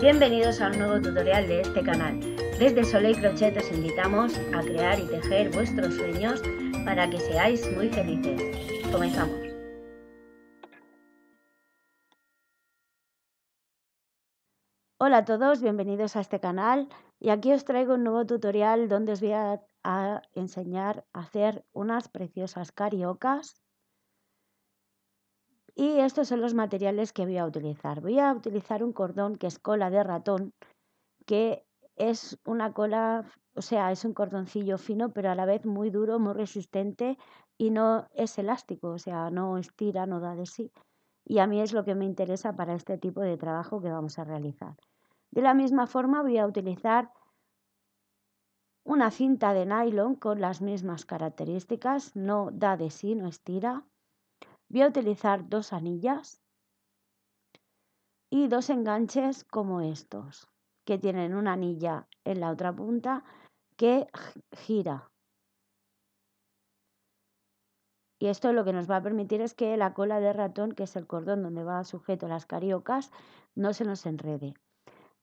Bienvenidos a un nuevo tutorial de este canal. Desde Soleil Crochet os invitamos a crear y tejer vuestros sueños para que seáis muy felices. Comenzamos. Hola a todos, bienvenidos a este canal y aquí os traigo un nuevo tutorial donde os voy a, a enseñar a hacer unas preciosas cariocas y estos son los materiales que voy a utilizar. Voy a utilizar un cordón que es cola de ratón, que es una cola, o sea, es un cordoncillo fino, pero a la vez muy duro, muy resistente y no es elástico, o sea, no estira, no da de sí. Y a mí es lo que me interesa para este tipo de trabajo que vamos a realizar. De la misma forma voy a utilizar una cinta de nylon con las mismas características, no da de sí, no estira, Voy a utilizar dos anillas y dos enganches como estos, que tienen una anilla en la otra punta que gira. Y esto lo que nos va a permitir es que la cola de ratón, que es el cordón donde va sujeto las cariocas, no se nos enrede.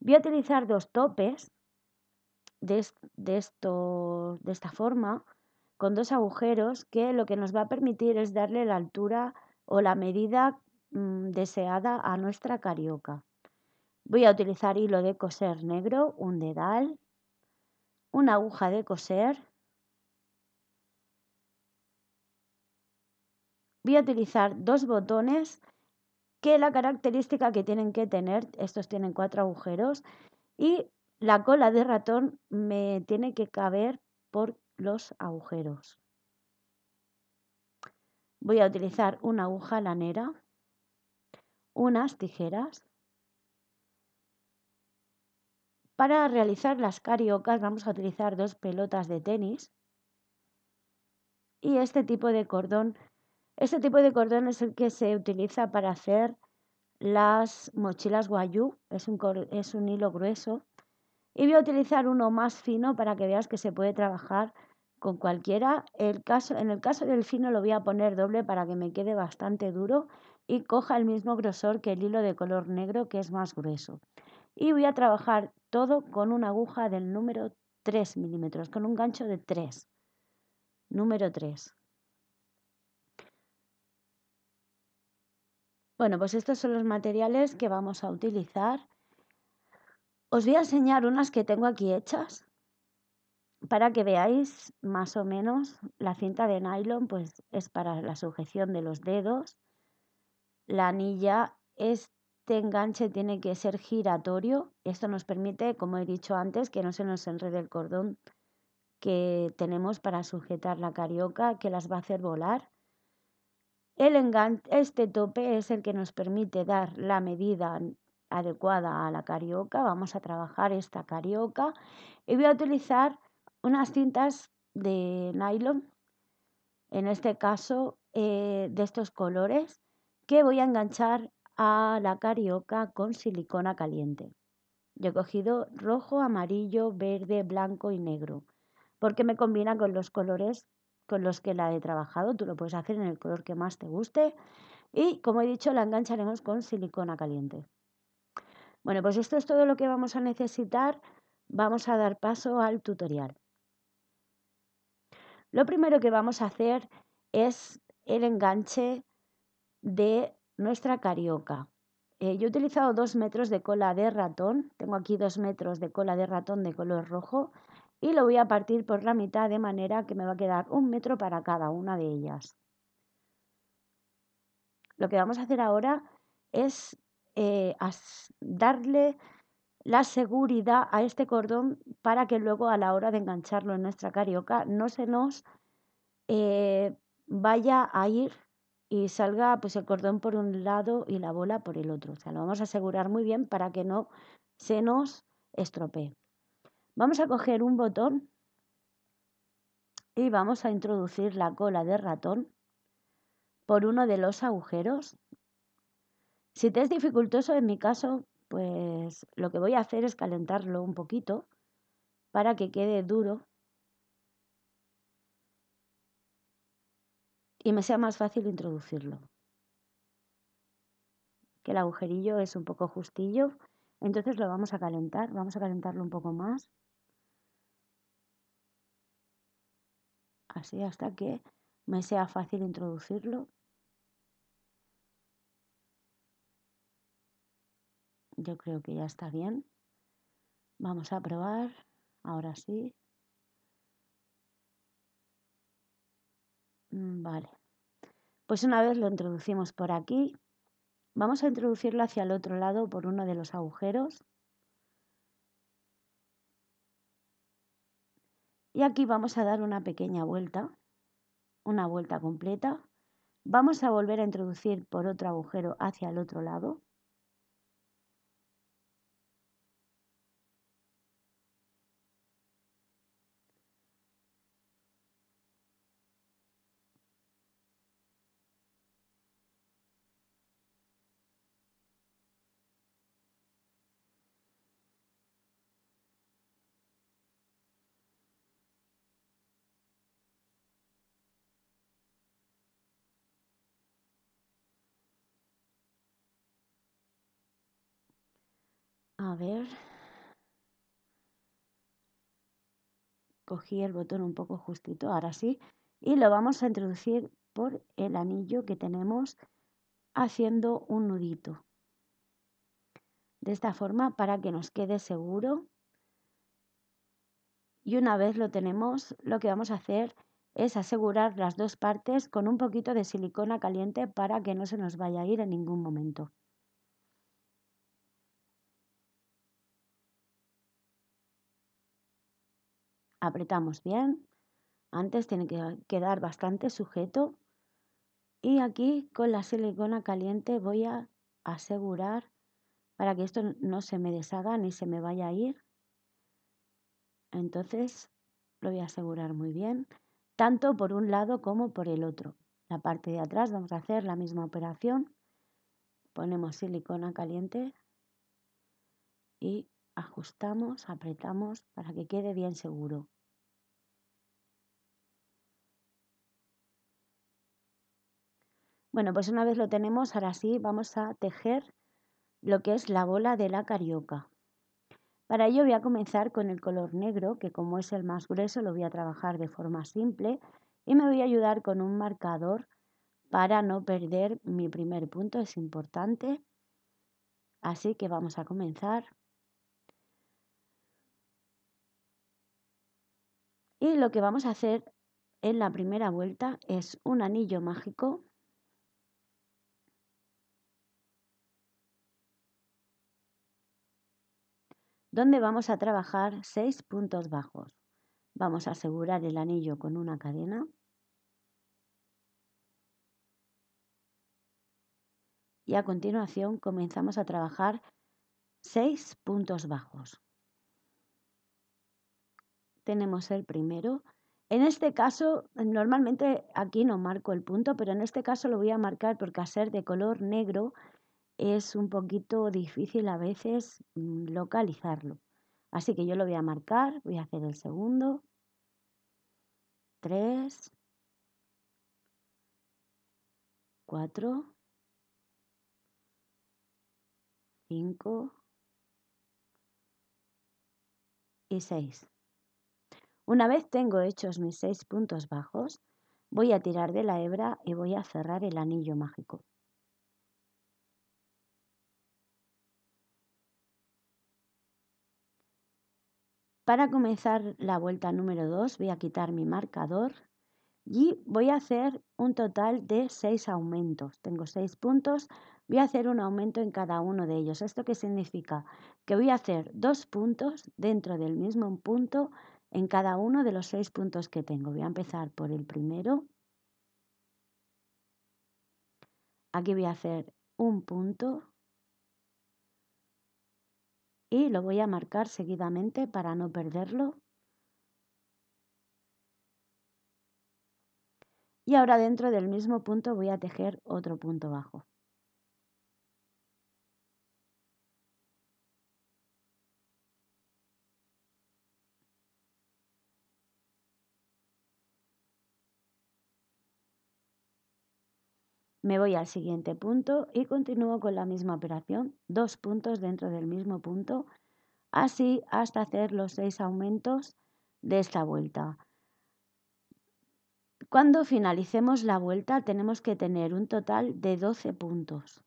Voy a utilizar dos topes de, de esta forma con dos agujeros que lo que nos va a permitir es darle la altura o la medida mm, deseada a nuestra carioca. Voy a utilizar hilo de coser negro, un dedal, una aguja de coser. Voy a utilizar dos botones que la característica que tienen que tener, estos tienen cuatro agujeros, y la cola de ratón me tiene que caber por los agujeros. Voy a utilizar una aguja lanera, unas tijeras. Para realizar las cariocas vamos a utilizar dos pelotas de tenis y este tipo de cordón. Este tipo de cordón es el que se utiliza para hacer las mochilas guayú, es un, es un hilo grueso. Y voy a utilizar uno más fino para que veas que se puede trabajar con cualquiera. El caso, en el caso del fino lo voy a poner doble para que me quede bastante duro y coja el mismo grosor que el hilo de color negro que es más grueso. Y voy a trabajar todo con una aguja del número 3 milímetros, con un gancho de 3. Número 3. Bueno, pues estos son los materiales que vamos a utilizar. Os voy a enseñar unas que tengo aquí hechas para que veáis más o menos, la cinta de nylon pues es para la sujeción de los dedos. La anilla, este enganche tiene que ser giratorio. Esto nos permite, como he dicho antes, que no se nos enrede el cordón que tenemos para sujetar la carioca, que las va a hacer volar. El este tope es el que nos permite dar la medida adecuada a la carioca. Vamos a trabajar esta carioca y voy a utilizar unas cintas de nylon, en este caso eh, de estos colores, que voy a enganchar a la carioca con silicona caliente. Yo he cogido rojo, amarillo, verde, blanco y negro, porque me combina con los colores con los que la he trabajado. Tú lo puedes hacer en el color que más te guste. Y como he dicho, la engancharemos con silicona caliente. Bueno, pues esto es todo lo que vamos a necesitar. Vamos a dar paso al tutorial. Lo primero que vamos a hacer es el enganche de nuestra carioca. Eh, yo he utilizado dos metros de cola de ratón, tengo aquí dos metros de cola de ratón de color rojo y lo voy a partir por la mitad de manera que me va a quedar un metro para cada una de ellas. Lo que vamos a hacer ahora es eh, darle la seguridad a este cordón para que luego a la hora de engancharlo en nuestra carioca no se nos eh, vaya a ir y salga pues el cordón por un lado y la bola por el otro. O sea, lo vamos a asegurar muy bien para que no se nos estropee. Vamos a coger un botón y vamos a introducir la cola de ratón por uno de los agujeros. Si te es dificultoso, en mi caso pues lo que voy a hacer es calentarlo un poquito para que quede duro y me sea más fácil introducirlo. Que el agujerillo es un poco justillo, entonces lo vamos a calentar, vamos a calentarlo un poco más. Así hasta que me sea fácil introducirlo Yo creo que ya está bien. Vamos a probar. Ahora sí. Mm, vale. Pues una vez lo introducimos por aquí, vamos a introducirlo hacia el otro lado por uno de los agujeros. Y aquí vamos a dar una pequeña vuelta, una vuelta completa. Vamos a volver a introducir por otro agujero hacia el otro lado. ver. Cogí el botón un poco justito, ahora sí. Y lo vamos a introducir por el anillo que tenemos haciendo un nudito. De esta forma para que nos quede seguro. Y una vez lo tenemos, lo que vamos a hacer es asegurar las dos partes con un poquito de silicona caliente para que no se nos vaya a ir en ningún momento. apretamos bien. Antes tiene que quedar bastante sujeto. Y aquí con la silicona caliente voy a asegurar para que esto no se me deshaga ni se me vaya a ir. Entonces lo voy a asegurar muy bien, tanto por un lado como por el otro. La parte de atrás vamos a hacer la misma operación. Ponemos silicona caliente y ajustamos, apretamos para que quede bien seguro. Bueno, pues una vez lo tenemos, ahora sí vamos a tejer lo que es la bola de la carioca. Para ello voy a comenzar con el color negro, que como es el más grueso lo voy a trabajar de forma simple y me voy a ayudar con un marcador para no perder mi primer punto, es importante. Así que vamos a comenzar. Y lo que vamos a hacer en la primera vuelta es un anillo mágico donde vamos a trabajar 6 puntos bajos. Vamos a asegurar el anillo con una cadena y a continuación comenzamos a trabajar 6 puntos bajos tenemos el primero. En este caso, normalmente aquí no marco el punto, pero en este caso lo voy a marcar porque a ser de color negro es un poquito difícil a veces mm, localizarlo. Así que yo lo voy a marcar, voy a hacer el segundo, tres, cuatro, cinco y seis. Una vez tengo hechos mis seis puntos bajos, voy a tirar de la hebra y voy a cerrar el anillo mágico. Para comenzar la vuelta número 2 voy a quitar mi marcador y voy a hacer un total de 6 aumentos. Tengo 6 puntos, voy a hacer un aumento en cada uno de ellos. ¿Esto qué significa? Que voy a hacer dos puntos dentro del mismo punto en cada uno de los seis puntos que tengo. Voy a empezar por el primero. Aquí voy a hacer un punto y lo voy a marcar seguidamente para no perderlo. Y ahora dentro del mismo punto voy a tejer otro punto bajo. Me voy al siguiente punto y continúo con la misma operación, dos puntos dentro del mismo punto, así hasta hacer los seis aumentos de esta vuelta. Cuando finalicemos la vuelta tenemos que tener un total de 12 puntos.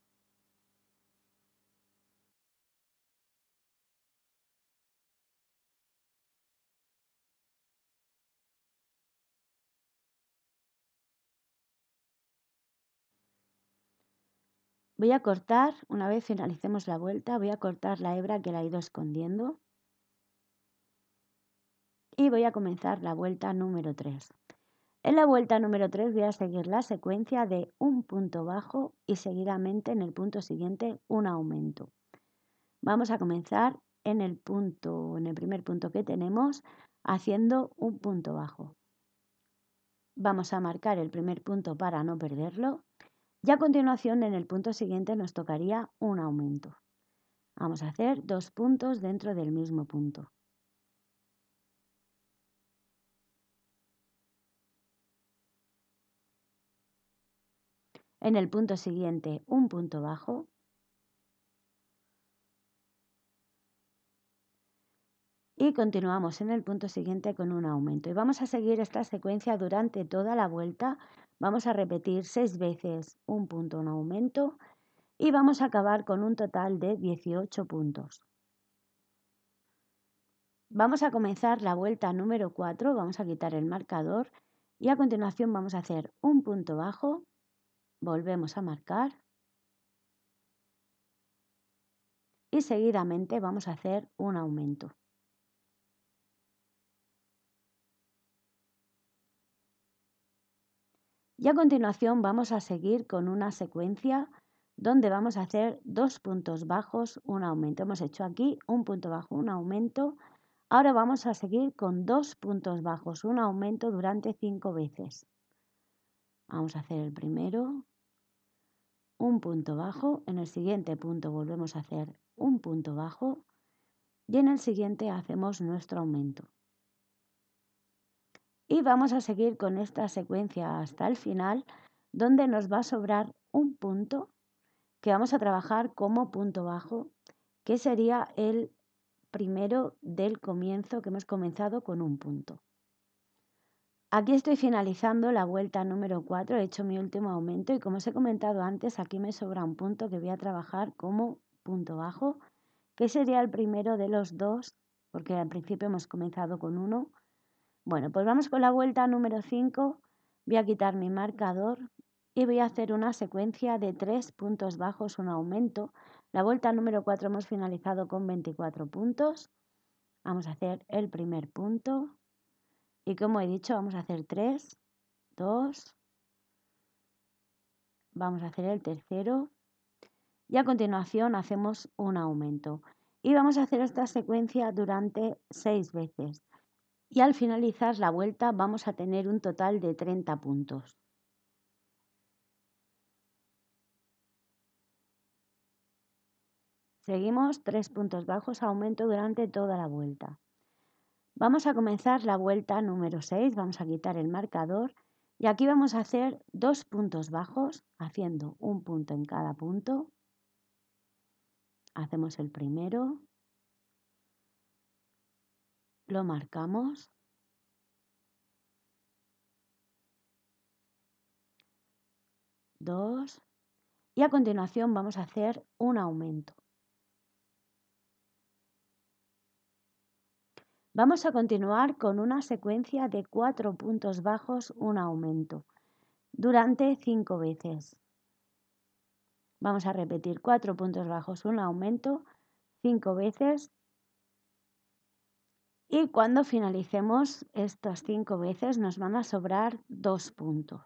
Voy a cortar, una vez finalicemos la vuelta, voy a cortar la hebra que la he ido escondiendo. Y voy a comenzar la vuelta número 3. En la vuelta número 3 voy a seguir la secuencia de un punto bajo y seguidamente en el punto siguiente un aumento. Vamos a comenzar en el punto, en el primer punto que tenemos, haciendo un punto bajo. Vamos a marcar el primer punto para no perderlo y a continuación, en el punto siguiente, nos tocaría un aumento. Vamos a hacer dos puntos dentro del mismo punto. En el punto siguiente, un punto bajo y continuamos en el punto siguiente con un aumento. Y vamos a seguir esta secuencia durante toda la vuelta. Vamos a repetir seis veces un punto, un aumento y vamos a acabar con un total de 18 puntos. Vamos a comenzar la vuelta número 4, vamos a quitar el marcador y a continuación vamos a hacer un punto bajo, volvemos a marcar y seguidamente vamos a hacer un aumento. Y a continuación vamos a seguir con una secuencia donde vamos a hacer dos puntos bajos, un aumento. Hemos hecho aquí un punto bajo, un aumento. Ahora vamos a seguir con dos puntos bajos, un aumento durante cinco veces. Vamos a hacer el primero, un punto bajo, en el siguiente punto volvemos a hacer un punto bajo y en el siguiente hacemos nuestro aumento. Y vamos a seguir con esta secuencia hasta el final, donde nos va a sobrar un punto que vamos a trabajar como punto bajo, que sería el primero del comienzo, que hemos comenzado con un punto. Aquí estoy finalizando la vuelta número 4, he hecho mi último aumento y como os he comentado antes, aquí me sobra un punto que voy a trabajar como punto bajo, que sería el primero de los dos, porque al principio hemos comenzado con uno, bueno, pues vamos con la vuelta número 5. Voy a quitar mi marcador y voy a hacer una secuencia de 3 puntos bajos, un aumento. La vuelta número 4 hemos finalizado con 24 puntos. Vamos a hacer el primer punto. Y como he dicho, vamos a hacer 3, 2, vamos a hacer el tercero. Y a continuación hacemos un aumento. Y vamos a hacer esta secuencia durante 6 veces y al finalizar la vuelta vamos a tener un total de 30 puntos. Seguimos tres puntos bajos aumento durante toda la vuelta. Vamos a comenzar la vuelta número 6, vamos a quitar el marcador y aquí vamos a hacer dos puntos bajos haciendo un punto en cada punto. Hacemos el primero, lo marcamos. Dos. Y a continuación vamos a hacer un aumento. Vamos a continuar con una secuencia de cuatro puntos bajos, un aumento, durante cinco veces. Vamos a repetir cuatro puntos bajos, un aumento, cinco veces y cuando finalicemos estas cinco veces nos van a sobrar dos puntos.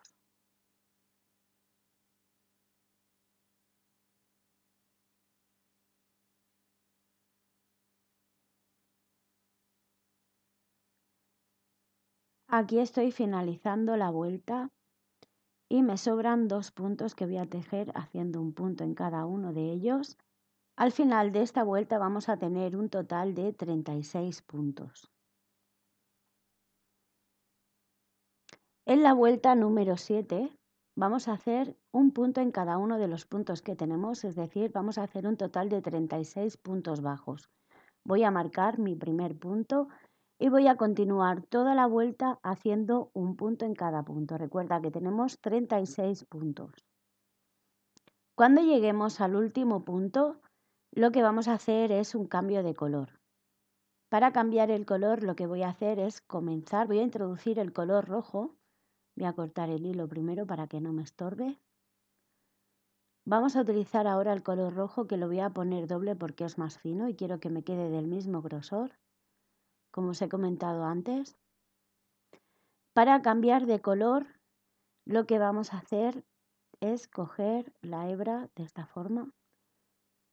Aquí estoy finalizando la vuelta y me sobran dos puntos que voy a tejer haciendo un punto en cada uno de ellos al final de esta vuelta vamos a tener un total de 36 puntos. En la vuelta número 7 vamos a hacer un punto en cada uno de los puntos que tenemos, es decir, vamos a hacer un total de 36 puntos bajos. Voy a marcar mi primer punto y voy a continuar toda la vuelta haciendo un punto en cada punto. Recuerda que tenemos 36 puntos. Cuando lleguemos al último punto, lo que vamos a hacer es un cambio de color. Para cambiar el color lo que voy a hacer es comenzar, voy a introducir el color rojo, voy a cortar el hilo primero para que no me estorbe. Vamos a utilizar ahora el color rojo que lo voy a poner doble porque es más fino y quiero que me quede del mismo grosor, como os he comentado antes. Para cambiar de color lo que vamos a hacer es coger la hebra de esta forma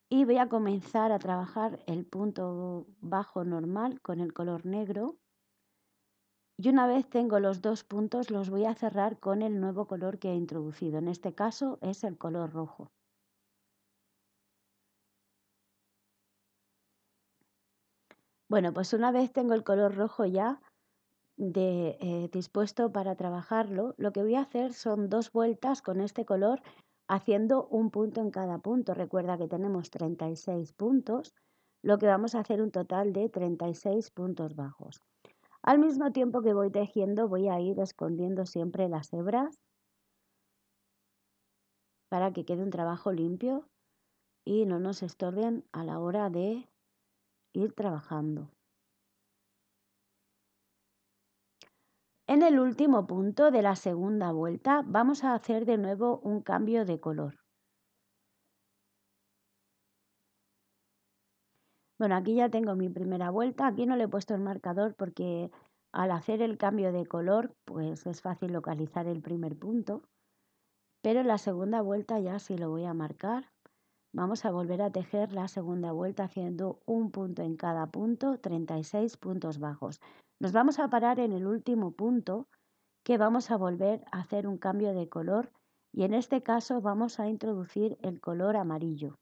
y voy a comenzar a trabajar el punto bajo normal con el color negro y una vez tengo los dos puntos los voy a cerrar con el nuevo color que he introducido, en este caso es el color rojo. Bueno, pues una vez tengo el color rojo ya de, eh, dispuesto para trabajarlo, lo que voy a hacer son dos vueltas con este color haciendo un punto en cada punto. Recuerda que tenemos 36 puntos, lo que vamos a hacer un total de 36 puntos bajos. Al mismo tiempo que voy tejiendo voy a ir escondiendo siempre las hebras para que quede un trabajo limpio y no nos estorben a la hora de ir trabajando. En el último punto de la segunda vuelta vamos a hacer de nuevo un cambio de color. Bueno, aquí ya tengo mi primera vuelta. Aquí no le he puesto el marcador porque al hacer el cambio de color pues es fácil localizar el primer punto. Pero la segunda vuelta ya sí lo voy a marcar. Vamos a volver a tejer la segunda vuelta haciendo un punto en cada punto, 36 puntos bajos. Nos vamos a parar en el último punto que vamos a volver a hacer un cambio de color y en este caso vamos a introducir el color amarillo.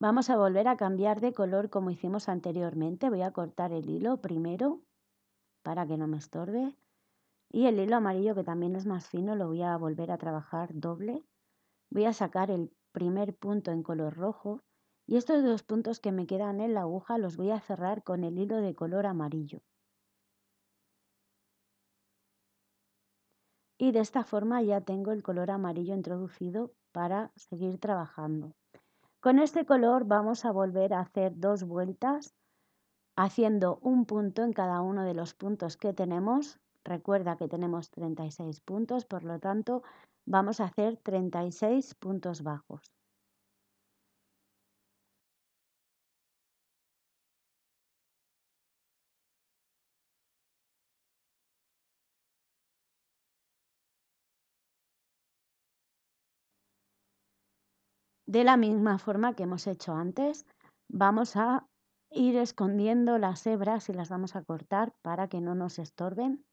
Vamos a volver a cambiar de color como hicimos anteriormente. Voy a cortar el hilo primero para que no me estorbe. Y el hilo amarillo que también es más fino lo voy a volver a trabajar doble. Voy a sacar el primer punto en color rojo y estos dos puntos que me quedan en la aguja los voy a cerrar con el hilo de color amarillo. Y de esta forma ya tengo el color amarillo introducido para seguir trabajando. Con este color vamos a volver a hacer dos vueltas haciendo un punto en cada uno de los puntos que tenemos. Recuerda que tenemos 36 puntos, por lo tanto vamos a hacer 36 puntos bajos. De la misma forma que hemos hecho antes, vamos a ir escondiendo las hebras y las vamos a cortar para que no nos estorben.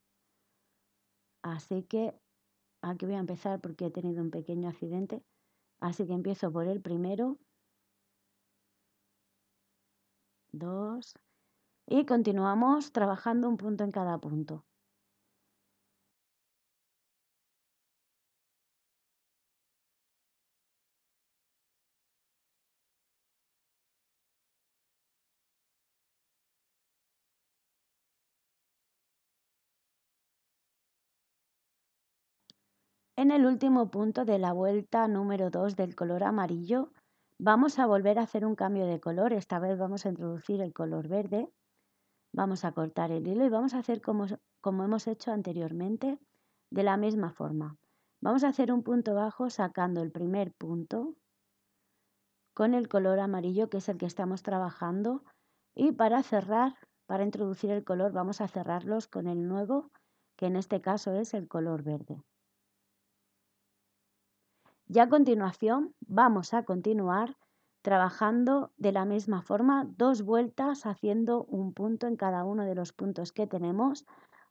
Así que aquí voy a empezar porque he tenido un pequeño accidente. Así que empiezo por el primero. Dos. Y continuamos trabajando un punto en cada punto. En el último punto de la vuelta número 2 del color amarillo, vamos a volver a hacer un cambio de color. Esta vez vamos a introducir el color verde. Vamos a cortar el hilo y vamos a hacer como, como hemos hecho anteriormente, de la misma forma. Vamos a hacer un punto bajo sacando el primer punto con el color amarillo que es el que estamos trabajando y para cerrar, para introducir el color, vamos a cerrarlos con el nuevo que en este caso es el color verde. Y a continuación vamos a continuar trabajando de la misma forma, dos vueltas haciendo un punto en cada uno de los puntos que tenemos.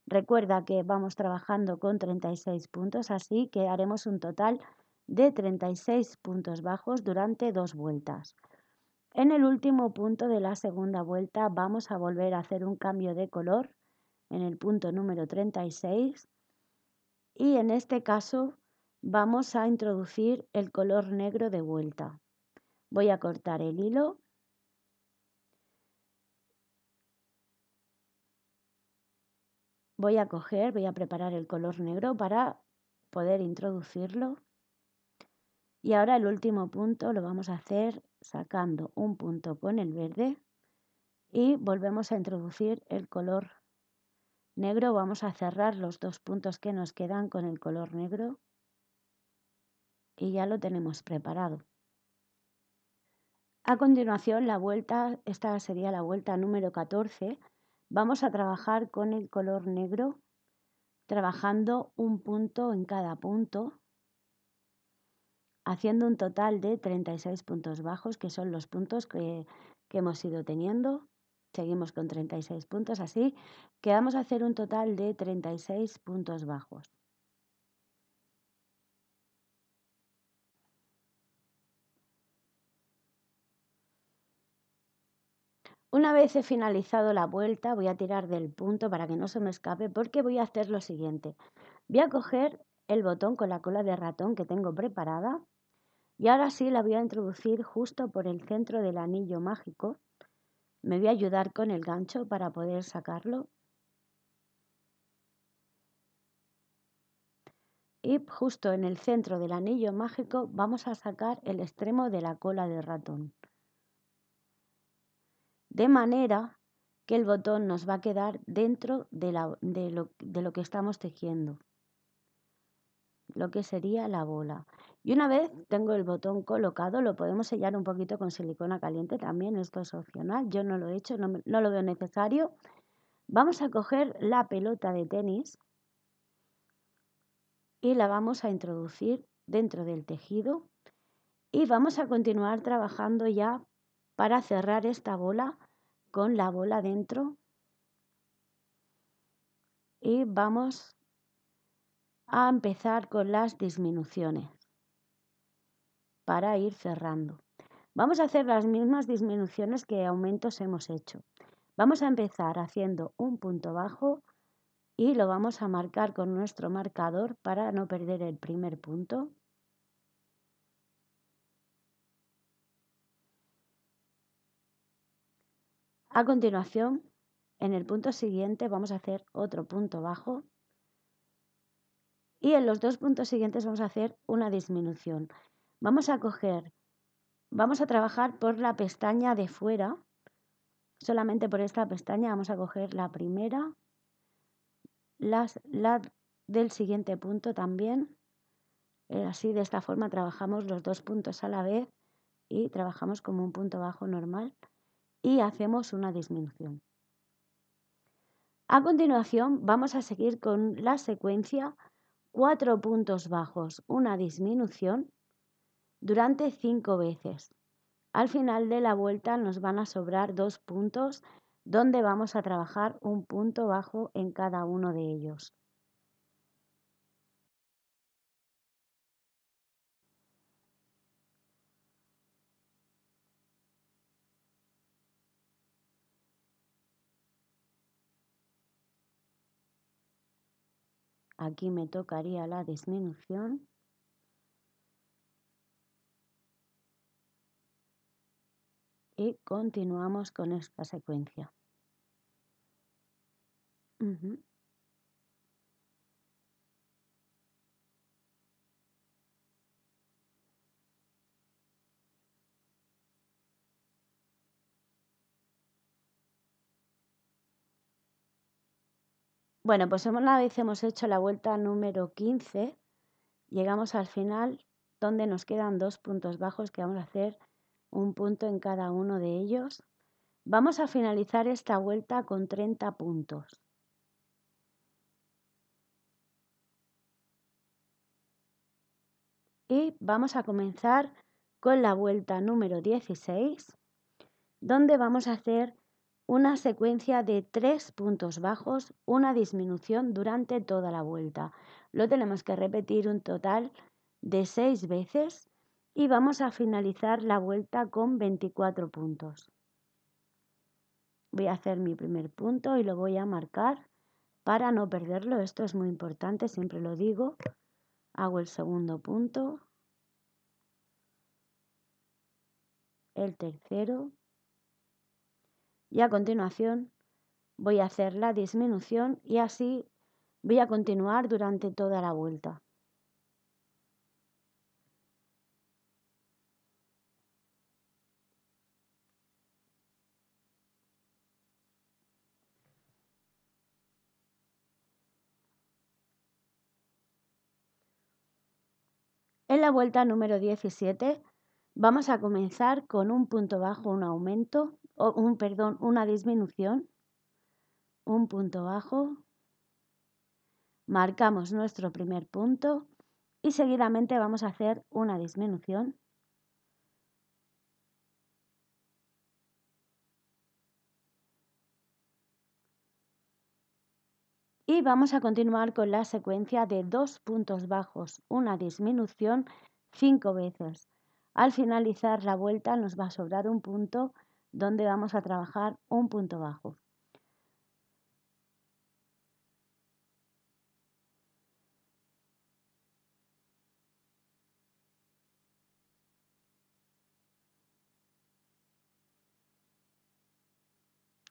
Recuerda que vamos trabajando con 36 puntos, así que haremos un total de 36 puntos bajos durante dos vueltas. En el último punto de la segunda vuelta vamos a volver a hacer un cambio de color en el punto número 36 y en este caso Vamos a introducir el color negro de vuelta. Voy a cortar el hilo. Voy a coger, voy a preparar el color negro para poder introducirlo. Y ahora el último punto lo vamos a hacer sacando un punto con el verde y volvemos a introducir el color negro. Vamos a cerrar los dos puntos que nos quedan con el color negro y ya lo tenemos preparado. A continuación, la vuelta, esta sería la vuelta número 14. Vamos a trabajar con el color negro, trabajando un punto en cada punto, haciendo un total de 36 puntos bajos, que son los puntos que, que hemos ido teniendo. Seguimos con 36 puntos, así que vamos a hacer un total de 36 puntos bajos. Una vez he finalizado la vuelta, voy a tirar del punto para que no se me escape porque voy a hacer lo siguiente. Voy a coger el botón con la cola de ratón que tengo preparada y ahora sí la voy a introducir justo por el centro del anillo mágico. Me voy a ayudar con el gancho para poder sacarlo. Y justo en el centro del anillo mágico vamos a sacar el extremo de la cola de ratón. De manera que el botón nos va a quedar dentro de, lo, que estamos tejiendo, lo que sería la bola. Y una vez tengo el botón colocado, lo podemos sellar un poquito con silicona caliente también, esto es opcional, yo no lo he hecho, no, no lo veo necesario. Vamos a coger la pelota de tenis y la vamos a introducir dentro del tejido y vamos a continuar trabajando ya para cerrar esta bola con la bola dentro y vamos a empezar con las disminuciones para ir cerrando. Vamos a hacer las mismas disminuciones que aumentos hemos hecho. Vamos a empezar haciendo un punto bajo y lo vamos a marcar con nuestro marcador para no perder el primer punto. A continuación, en el punto siguiente vamos a hacer otro punto bajo y en los dos puntos siguientes vamos a hacer una disminución. Vamos a coger, vamos a trabajar por la pestaña de fuera, solamente por esta pestaña vamos a coger la primera, las, la del siguiente punto también. Eh, así de esta forma trabajamos los dos puntos a la vez y trabajamos como un punto bajo normal y hacemos una disminución. A continuación vamos a seguir con la secuencia cuatro puntos bajos, una disminución durante cinco veces. Al final de la vuelta nos van a sobrar dos puntos donde vamos a trabajar un punto bajo en cada uno de ellos. Aquí me tocaría la disminución. Y continuamos con esta secuencia. Bueno, pues una vez hemos hecho la vuelta número 15, llegamos al final donde nos quedan dos puntos bajos que vamos a hacer un punto en cada uno de ellos. Vamos a finalizar esta vuelta con 30 puntos. Y vamos a comenzar con la vuelta número 16, donde vamos a hacer una secuencia de tres puntos bajos, una disminución durante toda la vuelta. Lo tenemos que repetir un total de seis veces y vamos a finalizar la vuelta con 24 puntos. Voy a hacer mi primer punto y lo voy a marcar para no perderlo. Esto es muy importante, siempre lo digo. Hago el segundo punto, el tercero, y a continuación voy a hacer la disminución y así voy a continuar durante toda la vuelta. En la vuelta número 17 vamos a comenzar con un punto bajo, un aumento un, perdón, una disminución, un punto bajo, marcamos nuestro primer punto y seguidamente vamos a hacer una disminución. Y vamos a continuar con la secuencia de dos puntos bajos, una disminución cinco veces. Al finalizar la vuelta nos va a sobrar un punto donde vamos a trabajar un punto bajo.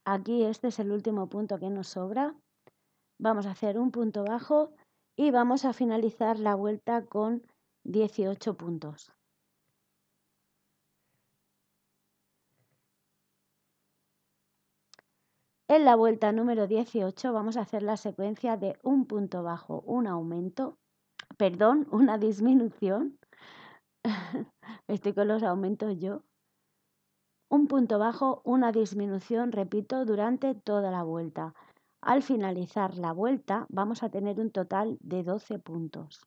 Aquí este es el último punto que nos sobra. Vamos a hacer un punto bajo y vamos a finalizar la vuelta con 18 puntos. En la vuelta número 18 vamos a hacer la secuencia de un punto bajo, un aumento, perdón, una disminución. Estoy con los aumentos yo. Un punto bajo, una disminución, repito, durante toda la vuelta. Al finalizar la vuelta vamos a tener un total de 12 puntos.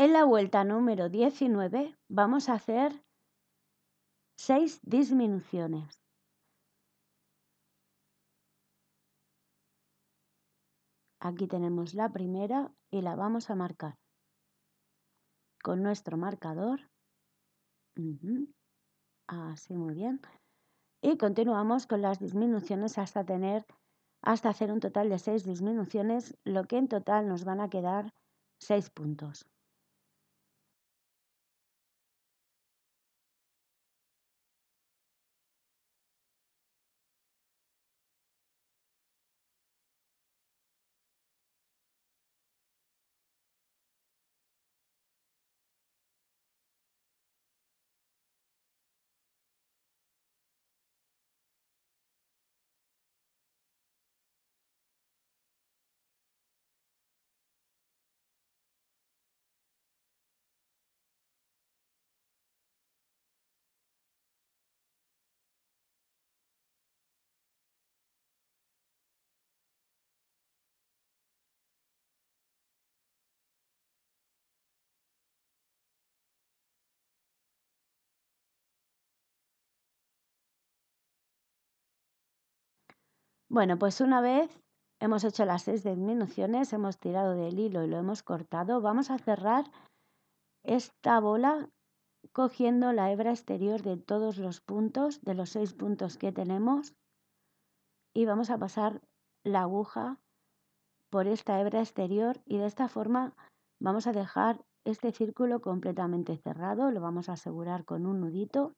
En la vuelta número 19 vamos a hacer 6 disminuciones. Aquí tenemos la primera y la vamos a marcar con nuestro marcador. Así muy bien. Y continuamos con las disminuciones hasta tener hasta hacer un total de 6 disminuciones, lo que en total nos van a quedar 6 puntos. Bueno, pues una vez hemos hecho las seis disminuciones, hemos tirado del hilo y lo hemos cortado, vamos a cerrar esta bola cogiendo la hebra exterior de todos los puntos, de los seis puntos que tenemos, y vamos a pasar la aguja por esta hebra exterior y de esta forma vamos a dejar este círculo completamente cerrado, lo vamos a asegurar con un nudito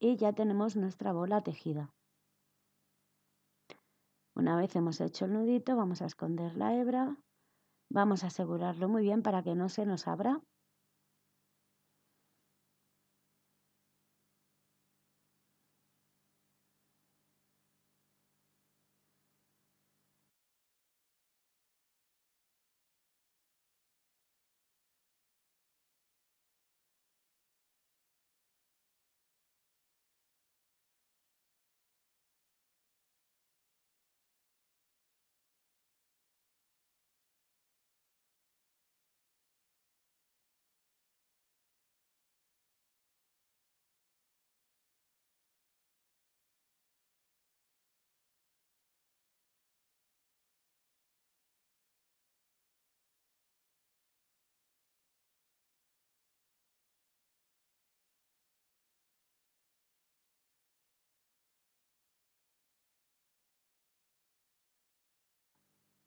y ya tenemos nuestra bola tejida. Una vez hemos hecho el nudito, vamos a esconder la hebra, vamos a asegurarlo muy bien para que no se nos abra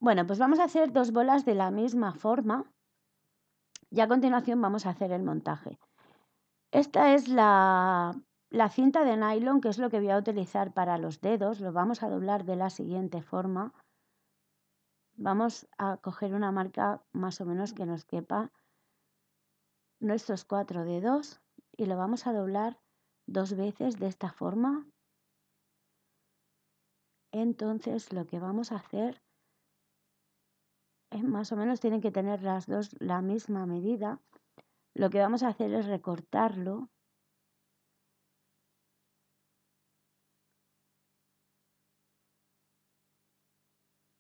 Bueno, pues vamos a hacer dos bolas de la misma forma y a continuación vamos a hacer el montaje. Esta es la, la cinta de nylon, que es lo que voy a utilizar para los dedos. Lo vamos a doblar de la siguiente forma. Vamos a coger una marca más o menos que nos quepa nuestros cuatro dedos y lo vamos a doblar dos veces de esta forma. Entonces lo que vamos a hacer más o menos tienen que tener las dos la misma medida. Lo que vamos a hacer es recortarlo.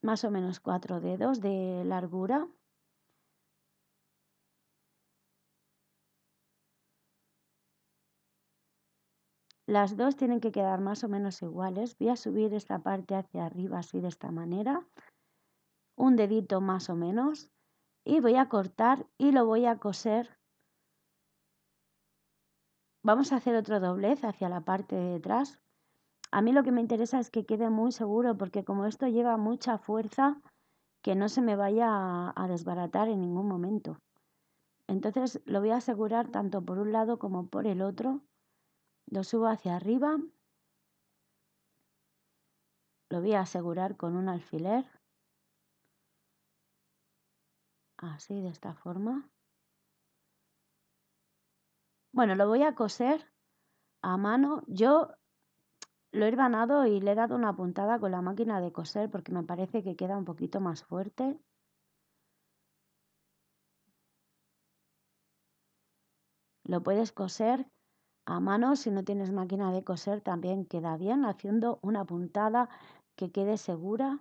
Más o menos cuatro dedos de largura. Las dos tienen que quedar más o menos iguales. Voy a subir esta parte hacia arriba así de esta manera un dedito más o menos y voy a cortar y lo voy a coser. Vamos a hacer otro doblez hacia la parte de detrás. A mí lo que me interesa es que quede muy seguro porque como esto lleva mucha fuerza, que no se me vaya a desbaratar en ningún momento. Entonces lo voy a asegurar tanto por un lado como por el otro. Lo subo hacia arriba. Lo voy a asegurar con un alfiler así de esta forma. Bueno, lo voy a coser a mano. Yo lo he ganado y le he dado una puntada con la máquina de coser porque me parece que queda un poquito más fuerte. Lo puedes coser a mano, si no tienes máquina de coser también queda bien, haciendo una puntada que quede segura.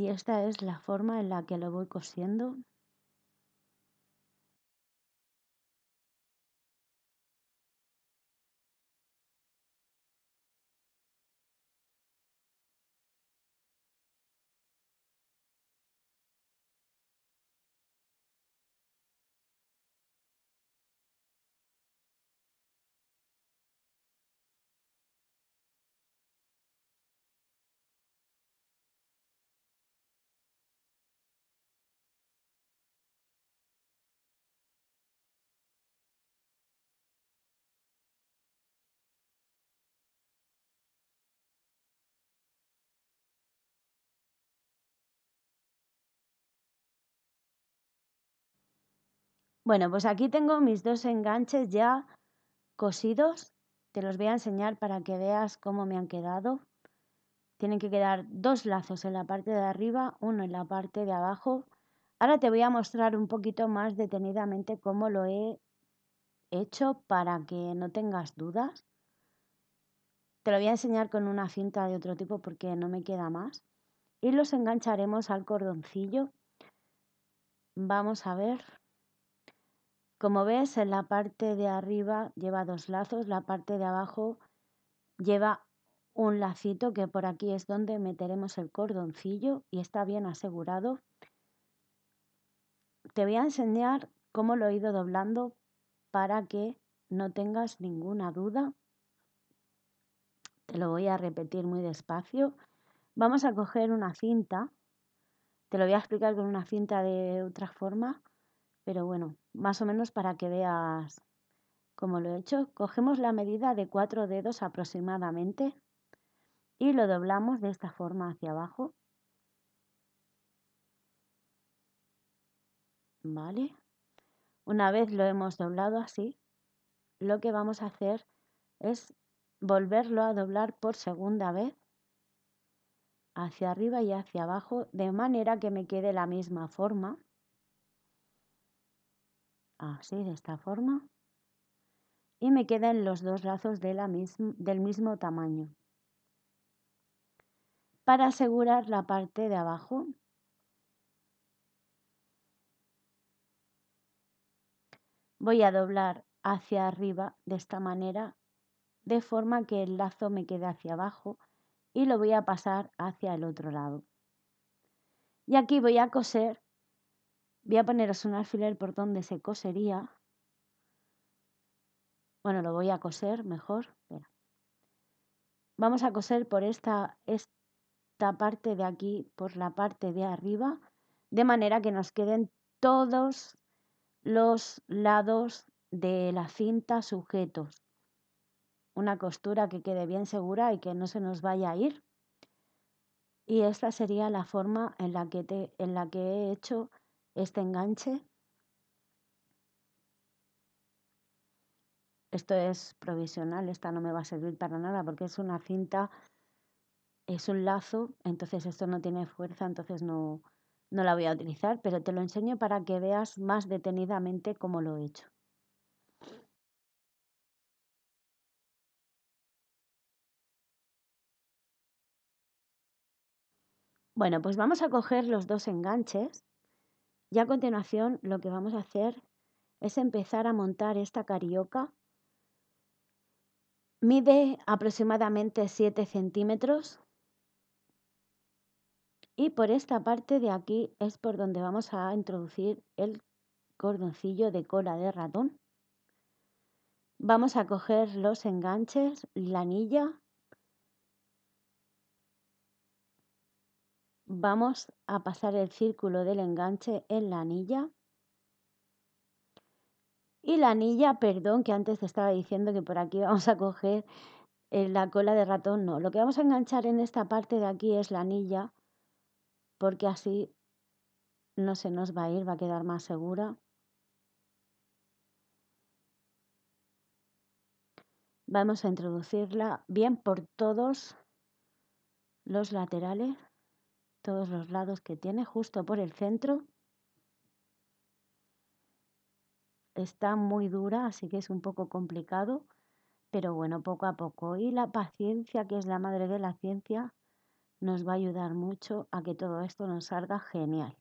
Y esta es la forma en la que lo voy cosiendo Bueno, pues aquí tengo mis dos enganches ya cosidos. Te los voy a enseñar para que veas cómo me han quedado. Tienen que quedar dos lazos en la parte de arriba, uno en la parte de abajo. Ahora te voy a mostrar un poquito más detenidamente cómo lo he hecho para que no tengas dudas. Te lo voy a enseñar con una cinta de otro tipo porque no me queda más. Y los engancharemos al cordoncillo. Vamos a ver. Como ves, en la parte de arriba lleva dos lazos, la parte de abajo lleva un lacito que por aquí es donde meteremos el cordoncillo y está bien asegurado. Te voy a enseñar cómo lo he ido doblando para que no tengas ninguna duda. Te lo voy a repetir muy despacio. Vamos a coger una cinta, te lo voy a explicar con una cinta de otra forma. Pero bueno, más o menos para que veas cómo lo he hecho, cogemos la medida de cuatro dedos aproximadamente y lo doblamos de esta forma hacia abajo. ¿Vale? Una vez lo hemos doblado así, lo que vamos a hacer es volverlo a doblar por segunda vez hacia arriba y hacia abajo de manera que me quede la misma forma así de esta forma y me quedan los dos lazos del mismo tamaño. Para asegurar la parte de abajo voy a doblar hacia arriba de esta manera de forma que el lazo me quede hacia abajo y lo voy a pasar hacia el otro lado. Y aquí voy a coser Voy a poneros un alfiler por donde se cosería. Bueno, lo voy a coser mejor. Vamos a coser por esta, esta parte de aquí, por la parte de arriba, de manera que nos queden todos los lados de la cinta sujetos. Una costura que quede bien segura y que no se nos vaya a ir. Y esta sería la forma en la que, en la que he hecho este enganche. Esto es provisional, esta no me va a servir para nada porque es una cinta, es un lazo, entonces esto no tiene fuerza, entonces no, la voy a utilizar, pero te lo enseño para que veas más detenidamente cómo lo he hecho. Bueno, pues vamos a coger los dos enganches y a continuación lo que vamos a hacer es empezar a montar esta carioca. Mide aproximadamente 7 centímetros. Y por esta parte de aquí es por donde vamos a introducir el cordoncillo de cola de ratón. Vamos a coger los enganches, la anilla vamos a pasar el círculo del enganche en la anilla. Y la anilla, perdón, que antes estaba diciendo que por aquí vamos a coger eh, la cola de ratón, no. Lo que vamos a enganchar en esta parte de aquí es la anilla, porque así no se nos va a ir, va a quedar más segura. Vamos a introducirla bien por todos los laterales todos los lados que tiene, justo por el centro. Está muy dura, así que es un poco complicado, pero bueno, poco a poco. Y la paciencia, que es la madre de la ciencia, nos va a ayudar mucho a que todo esto nos salga genial.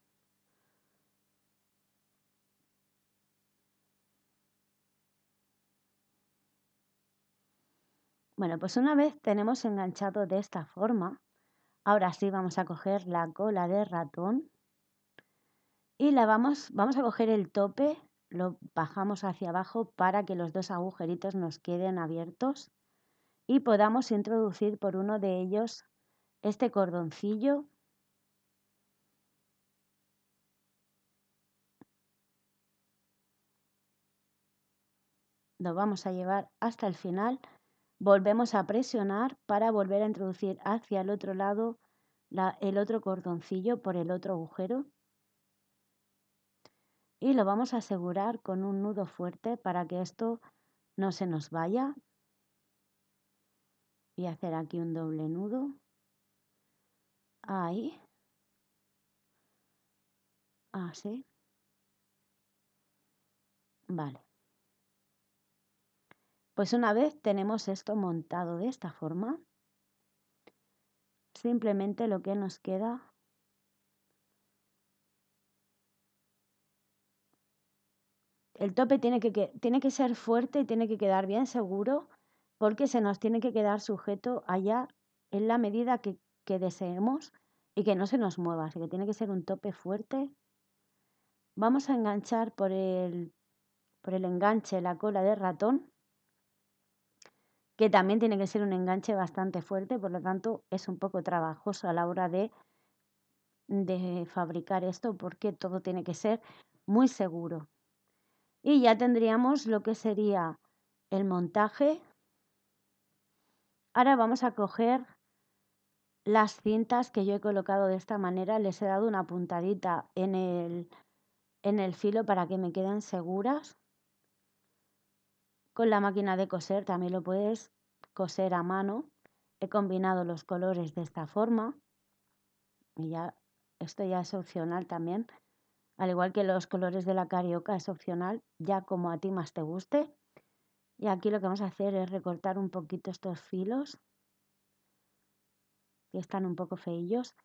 Bueno, pues una vez tenemos enganchado de esta forma, Ahora sí vamos a coger la cola de ratón y la vamos, vamos a coger el tope, lo bajamos hacia abajo para que los dos agujeritos nos queden abiertos y podamos introducir por uno de ellos este cordoncillo lo vamos a llevar hasta el final Volvemos a presionar para volver a introducir hacia el otro lado el otro cordoncillo por el otro agujero. Y lo vamos a asegurar con un nudo fuerte para que esto no se nos vaya. y hacer aquí un doble nudo. Ahí. Así. Vale. Pues una vez tenemos esto montado de esta forma, simplemente lo que nos queda el tope tiene que, tiene que ser fuerte y tiene que quedar bien seguro porque se nos tiene que quedar sujeto allá en la medida que, deseemos y que no se nos mueva, así que tiene que ser un tope fuerte. Vamos a enganchar por el, por el enganche la cola de ratón que también tiene que ser un enganche bastante fuerte, por lo tanto es un poco trabajoso a la hora de, de fabricar esto porque todo tiene que ser muy seguro. Y ya tendríamos lo que sería el montaje. Ahora vamos a coger las cintas que yo he colocado de esta manera, les he dado una puntadita en el, en el filo para que me queden seguras. Con la máquina de coser también lo puedes coser a mano. He combinado los colores de esta forma. Y ya, esto ya es opcional también. Al igual que los colores de la carioca es opcional, ya como a ti más te guste. Y aquí lo que vamos a hacer es recortar un poquito estos filos, que están un poco feillos.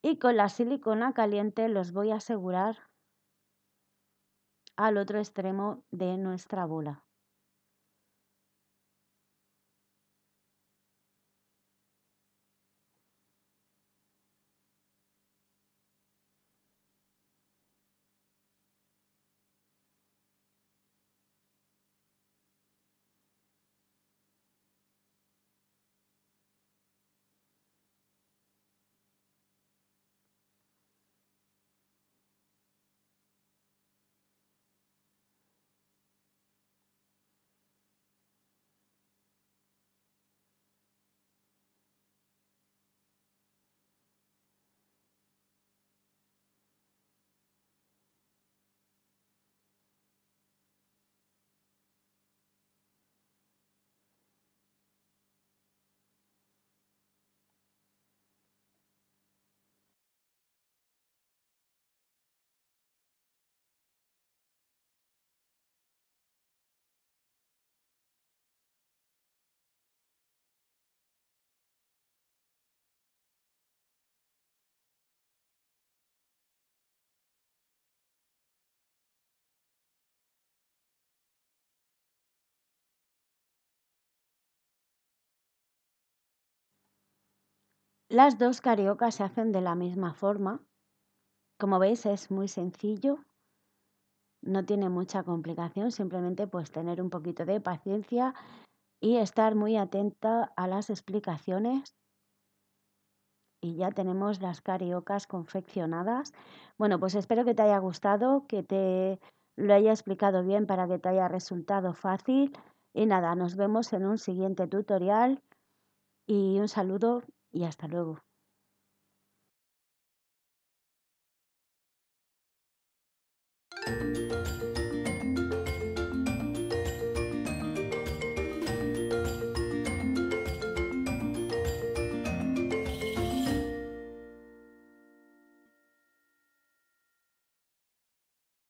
Y con la silicona caliente los voy a asegurar al otro extremo de nuestra bola. Las dos cariocas se hacen de la misma forma. Como veis es muy sencillo, no tiene mucha complicación, simplemente pues tener un poquito de paciencia y estar muy atenta a las explicaciones. Y ya tenemos las cariocas confeccionadas. Bueno, pues espero que te haya gustado, que te lo haya explicado bien para que te haya resultado fácil. Y nada, nos vemos en un siguiente tutorial y un saludo y hasta luego.